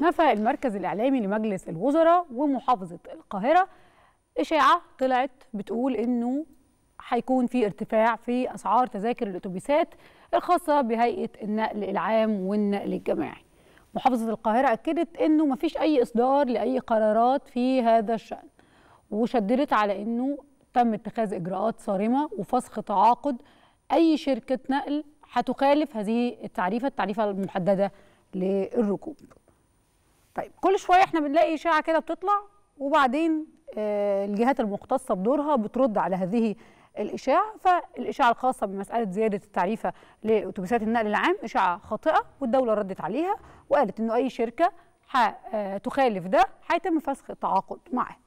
نفى المركز الإعلامي لمجلس الوزراء ومحافظة القاهرة إشاعة طلعت بتقول إنه هيكون في ارتفاع في أسعار تذاكر الأتوبيسات الخاصة بهيئة النقل العام والنقل الجماعي محافظة القاهرة أكدت إنه مفيش أي إصدار لأي قرارات في هذا الشأن وشددت على إنه تم اتخاذ إجراءات صارمة وفسخ تعاقد أي شركة نقل هتخالف هذه التعريفة التعريفة المحددة للركوب طيب كل شويه احنا بنلاقي اشاعه كده بتطلع وبعدين آه، الجهات المختصه بدورها بترد على هذه الاشاعه فالاشاعه الخاصه بمساله زياده التعريفه لاتوبيسات النقل العام اشاعه خاطئه والدوله ردت عليها وقالت انه اي شركه آه، تخالف ده هيتم فسخ التعاقد معها